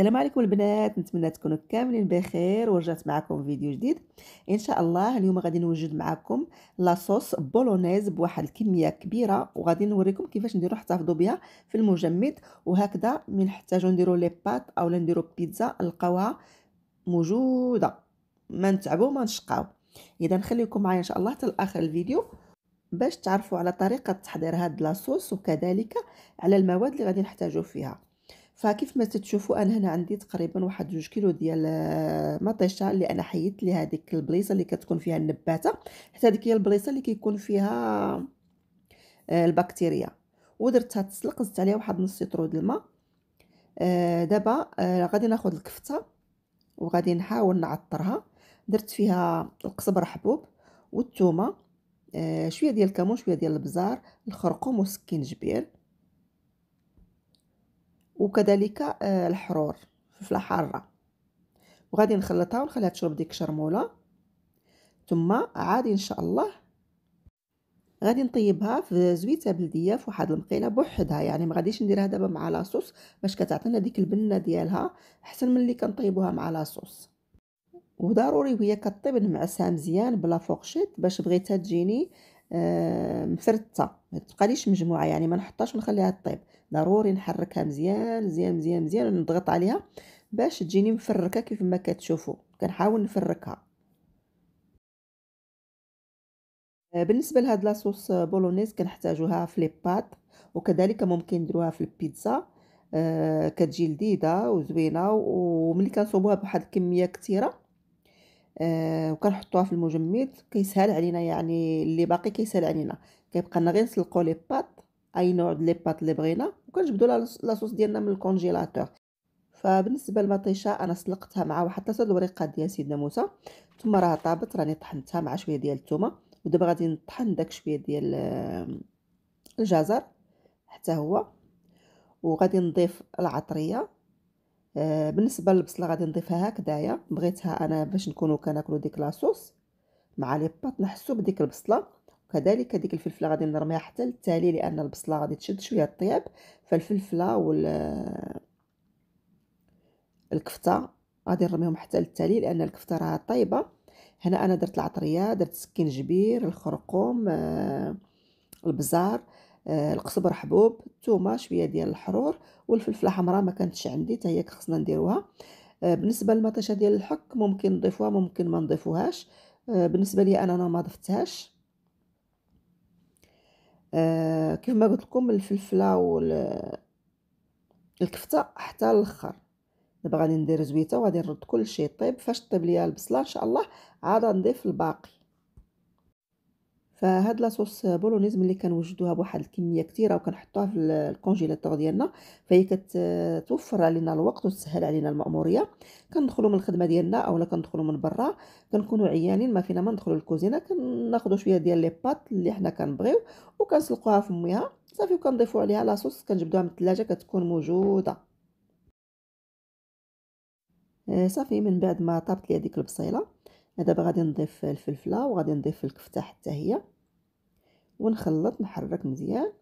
السلام عليكم البنات نتمنى تكونوا كاملين بخير ورجعت معكم فيديو جديد ان شاء الله اليوم غادي نوجد معكم لاصوص بولونيز بواحد الكميه كبيره وغادي نوريكم كيفاش نديرو نحتفظوا بها في المجمد وهكذا من نحتاجو نديرو لي بات اولا نديرو بيتزا نلقاوها موجوده ما نتعبو ما نشقاو اذا خليكم معايا ان شاء الله حتى لاخر الفيديو باش تعرفوا على طريقه تحضير هاد لاصوص وكذلك على المواد اللي غادي نحتاجو فيها فكيف ما تتشوفوا انا هنا عندي تقريبا واحد جوج كيلو ديال آه، مطيشه اللي انا حيدت لي هذيك البليصه اللي كتكون فيها النباته حتى هذيك هي البليصه اللي كيكون فيها آه، البكتيريا ودرتها تسلق زدت عليها واحد نص لتر ديال الماء آه، دابا غادي ناخذ الكفته وغادي نحاول نعطرها درت فيها القزبر حبوب والثومه شويه ديال الكمون شويه ديال البزار الخرقوم وسكينجبير وكذلك آه، الحرور فلفله حاره وغادي نخلطها ونخليها تشرب ديك الشرموله ثم عادي ان شاء الله غادي نطيبها في زويته بلديه في واحد المقيله بوحدها يعني ما غاديش نديرها دابا مع لاصوص باش كتعطينا ديك البنه ديالها احسن من اللي كنطيبوها مع لاصوص وضروري وهي كطيب نمعسها مزيان بلا فوقشيت باش بغيتها تجيني آه، مفرته ما تبقاليش مجموعه يعني ما نحطهاش ونخليها طيب ضروري نحركها مزيان مزيان مزيان مزيان ونضغط عليها باش تجيني مفركه كيف ما كتشوفوا كنحاول نفركها آه، بالنسبه لهاد لاصوص بولونيز كنحتاجوها في لي بات وكذلك ممكن نديروها في البيتزا آه، كتجي لذيذه وزوينه وملي كنصوبوها بواحد الكميه كثيره آه وكنحطوها في المجمد كيسهل علينا يعني اللي باقي كيسهل علينا كيبقى لنا غير نسلقوا لي بات اي نوع لي بات اللي بغينا وكنجبدوا لاصوص ديالنا من الكونجيلاتور فبالنسبه للمطيشه انا سلقتها مع واحد ثلاثه الوريقات ديال سيدنا موسى ثم راه طابت راني طحنتها مع شويه ديال الثومه ودابا غادي نطحن داك شويه ديال الجزر حتى هو وغادي نضيف العطريه آه بالنسبه للبصله غادي نضيفها هكذايا بغيتها انا باش نكونوا كناكلو ديك لاصوص مع لي بات نحسو بديك البصله وكذلك ديك الفلفله غادي نرميها حتى للتالي لان البصله غادي تشد شويه الطياب فالفلفله وال الكفته غادي نرميهم حتى للتالي لان الكفته راها طايبه هنا انا درت العطريه درت سكينجبير الخرقوم آه البزار آه، القزبر حبوب الثومه شويه ديال الحرور والفلفله حمراء ما كانتش عندي حتى هي خصنا نديروها آه، بالنسبه للمطيشه ديال الحك ممكن نضيفوها ممكن ما نضيفوهاش آه، بالنسبه لي انا انا ما ضفتهاش كيف ما قلت لكم الفلفله والكفته الكفته حتى الاخر دابا غادي ندير زويته وغادي نرد كل شيء طيب فاش طيب ليا البصله ان شاء الله عاد نضيف الباقي فهاد لاصوص بولونيز ملي كنوجدوها بواحد الكميه كثيره وكنحطوها في الكونجيلاتور ديالنا فهي كتوفر علينا الوقت وتسهل علينا الماموريه كندخلوا من الخدمه ديالنا اولا كندخلوا من برا كنكونوا عيانين ما فينا ما ندخلوا للكوزينه كناخذوا شويه ديال لي بات اللي حنا كنبغيو وكنسلقوها في ميها صافي وكنضيفوا عليها لاصوص كنجبدوها من الثلاجه كتكون موجوده آه، صافي من بعد ما طابت لي هذيك البصيله دابا غادي نضيف الفلفله وغادي نضيف الكفته حتى هي ونخلط نحرك مزيان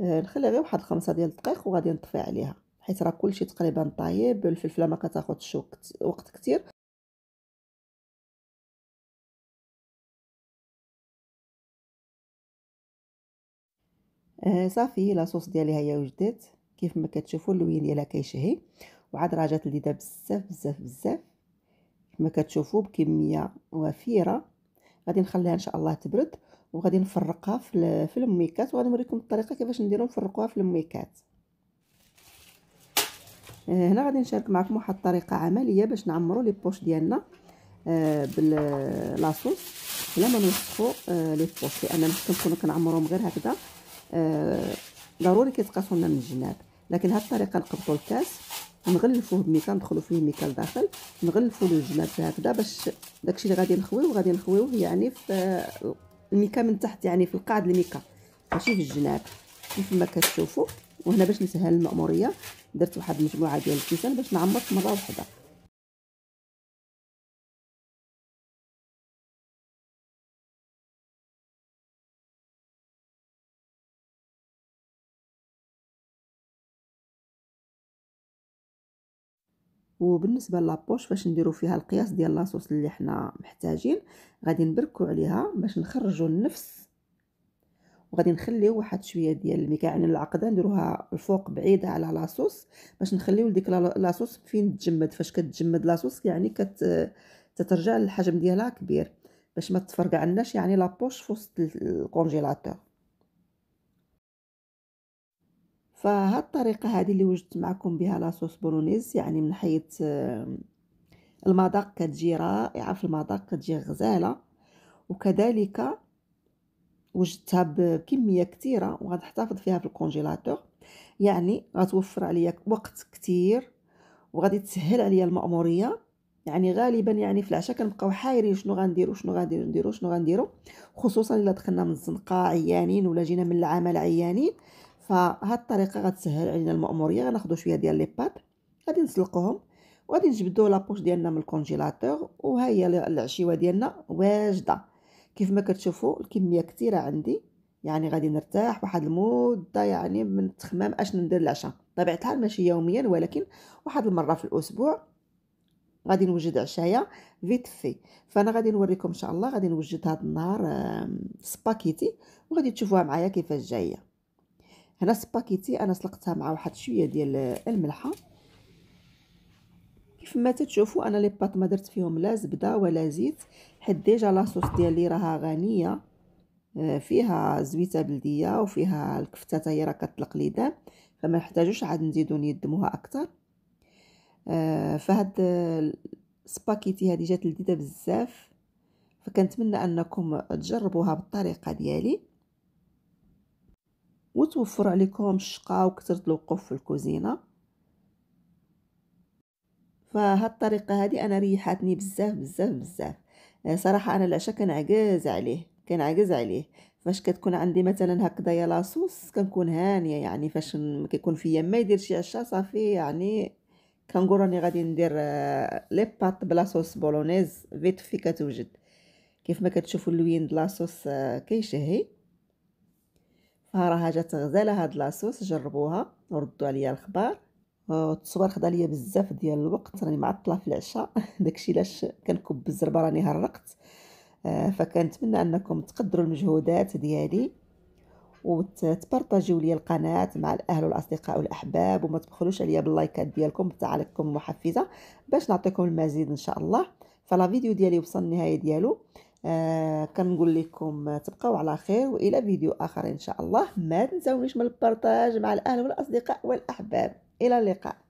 آه، نخلي غير واحد الخمسة ديال الدقائق وغادي نطفي عليها حيت راه كلشي تقريبا طايب الفلفله ما كتاخذش وقت كثير آه صافي لاصوص ديالي هي وجدت كيف ما كتشوفوا اللوين ديالها كيشهي وعاد راه جات لذيذه بزاف بزاف بزاف كما كتشوفوا بكميه وفيره غادي نخليها ان شاء الله تبرد وغادي نفرقها في في الميكات نوريكم الطريقه كيفاش نديرو نفرقوها في الميكات آه، هنا غادي نشارك معكم واحد الطريقه عمليه باش نعمرو لي بوش ديالنا آه، باللاصوص بلا ما نوسخوا آه، لي بوش لان حتى نكونو كنعمروهم غير هكذا ضروري كيتقاسو لنا من الجناب لكن هاد الطريقه نقبطوا الكاس نغلفوه بميكا ندخلو فيه ميكا لداخل نغلفو الجناب هكذا باش داكشي اللي غادي نخويوه غادي نخويوه يعني في الميكا من تحت يعني في القاعد الميكا ماشي في الجناب كيف ما كتشوفوا وهنا باش نسهل المأمورية درت واحد المجموعة ديال الكيسان باش نعمر في مرة واحدة وبالنسبه لابوش باش نديرو فيها القياس ديال لاصوص اللي حنا محتاجين غادي نبركو عليها باش نخرجو النفس وغادي نخليو واحد شويه ديال الميكا يعني العقده نديروها الفوق بعيده على لاصوص باش نخليو ديك لاصوص فين تجمد فاش كتجمد لاصوص يعني كت تترجع للحجم ديالها كبير باش ما تفرقع عندناش يعني لابوش في وسط الكونجيلاتور فهاد الطريقه هذه اللي وجدت معكم بها لاصوص بولونيز يعني من حيث المذاق كتجي رائعه في المذاق كتجي غزاله وكذلك وجدتها بكميه كثيره وغنحتفظ فيها في الكونجيلاتور يعني غتوفر عليا وقت كثير وغادي تسهل عليا المأموريه يعني غالبا يعني في العشاء كنبقاو حايرين شنو غنديرو شنو غنديرو نديرو شنو غنديرو خصوصا الا دخلنا من الزنقه عيانين ولا جينا من العمل عيانين فهاد الطريقه غتسهل علينا المأموريه غناخذوا شويه ديال لي بات غادي نسلقوهم وغادي نجبدوا لابوش ديالنا من الكونجيلاتور وها هي العشيوه ديالنا واجده كيف ما كتشوفوا الكميه كثيره عندي يعني غادي نرتاح واحد المده يعني من التخمام اش ندير العشاء طبيعه الحال ماشي يوميا ولكن واحد المره في الاسبوع غادي نوجد عشايا فيت في فانا غادي نوريكم ان شاء الله غادي نوجد هذا النهار سباكيتي وغادي تشوفوها معايا كيفاش جايه هنا سباكيتي انا سلقتها مع واحد شويه ديال الملحه كيف ما تتشوفوا انا لي ما درت فيهم لا زبده ولا زيت حيت ديجا لاصوص ديالي راها غنيه آه، فيها زويته بلديه وفيها الكفته حتى هي راه كتطلق لي دام فما نحتاجوش عاد نزيدو نيدموها اكثر آه، فهاد السباكيتي هادي جات لذيذه بزاف فكنتمنى انكم تجربوها بالطريقه ديالي وتوفر عليكم الشقة وكثرة الوقوف في الكوزينة فهاد الطريقة هذه أنا ريحتني بزاف بزاف بزاف آه، صراحة أنا العشاء كنعجز عليه كنعجز عليه فاش كتكون عندي مثلا يا لاصوص كنكون هانيه يعني فاش كيكون فيا ما يدير شي عشاء صافي يعني كنقول راني غادي ندير آه، لي بات بلا صوص بولونيز فيت في كتوجد كيف ما كتشوفوا اللوين د لاصوص آه، كيشهي ها راه جات غزاله هاد لاصوص جربوها وردوا عليا الخبر التصوير خدا ليا بزاف ديال الوقت راني معطله في العشاء داكشي علاش كنكب بالزربه راني هرقت آه، فكنتمنى انكم تقدروا المجهودات ديالي وتبارطاجيو لي القناه مع الاهل والاصدقاء والاحباب وما تبخلوش عليا باللايكات ديالكم بتعليقكم محفزه باش نعطيكم المزيد ان شاء الله فلا فيديو ديالي وصل النهايه ديالو آه كنقول لكم تبقاو على خير والى فيديو اخر ان شاء الله ما تنساونيش من البارطاج مع الاهل والاصدقاء والاحباب الى اللقاء